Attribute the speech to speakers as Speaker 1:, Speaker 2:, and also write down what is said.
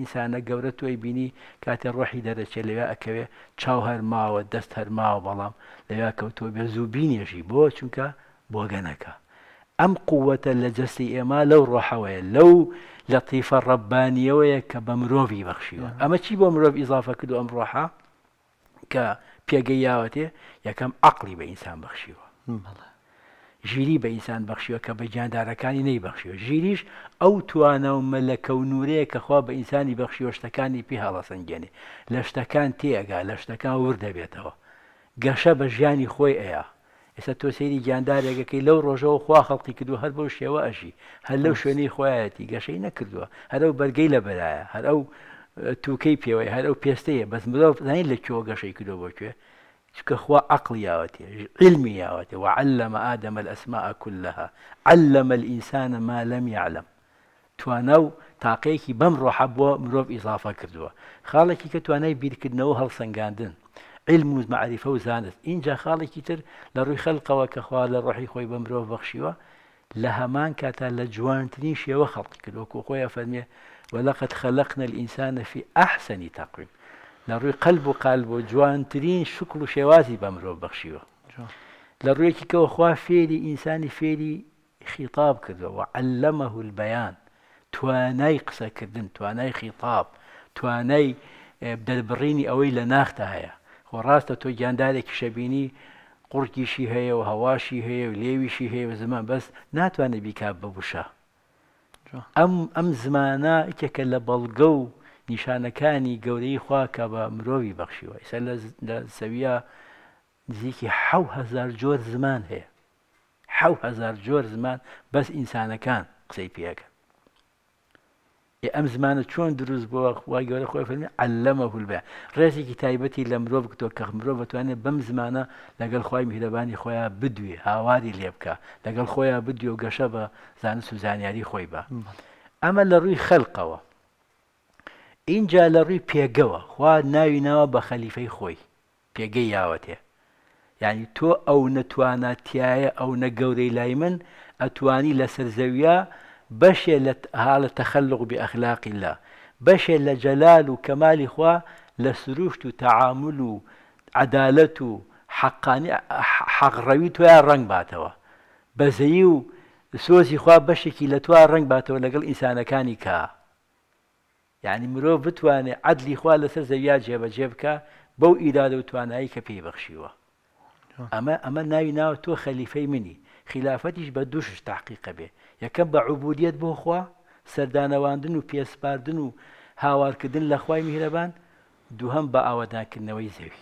Speaker 1: ئینسانە گەورە توی بینی کاتێ ڕۆحی دەرەچێت لەوێ ئەکەوێ چاو هەرماوە دەست هەرماوە بەڵام لەوێ کەوتۆ بێ زوو بینێژی بۆ چونکە بۆگەنەکە ئەم قووەتە لە جەستی ئێمە لەو ڕۆحەوەیە لەو لە تیفە ڕەبانیەوەیە کە بە مرۆڤی بەخشیوە ئەمە چی بۆ مرۆڤ ئیزافە کردو ئەم ڕۆحە کە پێگەی یاوەتێ یەکەم عقلی بە ئینسان بەخشیوە. ژیری بە ئینسان بەخشیوە کە بە گیاندارەکانی نەیبەخشیوە ژیریش ئەو توانە و مەلەکە و نورەیە کە خوا بە ئینسانی بەخشیوە شتەکانی پێ هەڵەسەنگێنێ لە شتەکان تێگا لە شتەکان ور دەبێتەوە گەشە بە ژیانی خۆی ئەیە ئێستا تۆ سەیری گیاندارێکەکەی لەو ڕۆژەوە خوا خەڵکی کردو هەر بۆ شێوە ئەژی هەر لەو شوێنەی خۆیەتی گەشەی نەکردووە هەر ئەو بەرگەی لە بەرایە هەر ئەو تووکەی پێوەی هەر ئو پێستەیە بەس بڵەوزانین لە کێوە گەشەی کردو بۆکوێ كخوا عقل ياوتي عقلیاوەتێ ياوتي وعلم آدم الأسماء كلها علم الإنسان ما لەم یعلم توانە و تاقەیەکی حبو مروف إضافة كردوا ئیزافە کردووە خاڵێکی کە توانای بیرکردنەوە هەڵسەنگاندن علم و وزانت و زانست اینجا خاڵێکی تر لروي ڕووی وكخوا کە خوي لە ڕۆحی خۆی بە مرۆڤ بەخشیوە لە هەمان کاتا لە جوانترین شێوە خەڵکی ولقد خلقنا الإنسان في أحسن تقويم لە ڕووی قەلب و قال بۆ جوانترین شکل و شێوازی بە مرۆڤ بەخشیوە لە ڕوویەکی کەەوە خوا فێری ئینسانی فێری خیتاب کردەوە علەمە بەیان توانای قسەکردن توانای خیتاب توانای دەربڕینی ئەوەی لە ناختە هەیە خۆ ڕاستە تۆ گیاندارێکی شەبینی قورگیشی هەیە و هەواشی هەیە و لێویشی هەیە و زمان بەس ناتوانێت بیکات ببووشە ئەم ئەم زمانە ئیکێکە لە بەڵگە و نیشانەکانی گەورەی خوا کە بە مرۆوی بەخشیوە ئیسا لە سەویە نزیکی حهزار جۆر زمان هەیە حهزار جۆر زمان بەس ئینسانەکان قسەی پێەکە ئەم زمانە چۆن دروست بۆ وای گەورە خۆی فەرمی ئەلەمە هولبێ ڕێزێکی تایبەتی لە مرۆڤ کتۆ کە مرۆڤ بتوانێت بەم زمانە لەگەڵ خۆی میهرەبانی خۆیان بدوێ هاواری لێ بکە لەگەڵ خۆیان بدوێ و گەشە بە زانست و زانیاری خۆی بە ئەمە لە ڕووی خەلقەوە اینجا لە ڕووی پێگەوە خوا ناوینەوە بە خەلیفەی خۆی پێگەی یاوەتێ یعنی تۆ ئەو نەتوانەتیایە ئەو نەگەورەی لای من ئەتوانی لە سەرزەویە بەشێ لە حالە تەخەلق بی ئەخلاقی لە بەشێ لە جەلال و کەمالی خوا لە سروشت و تەعاعمل و عدالەت و حەقانی حەقڕەوی تویان ڕنگ باتەوە بەزەیی و سۆزی خوا بەشێکی لە توان ڕنگ باتەوە لەگەڵ ئینسانەکانی کا یعنی مرۆڤ بتوانێت عدلی خوا لەسەر زەویا جێبەجێ بکە بەو ئیدادە و توانایی کە پێی بەخشیوە ئەمە ئەمە ناوی ناوە تۆ خەلیفەی منی خلافەتیش بە دووشش تاقیقە بێ یەکەم بە عبودیت بۆ خوا سەردانەواندن و پێسپاردن و هاوارکردن لە خوای میهرەبان دووهم بە ئاوادانکردنەوەی زەوی.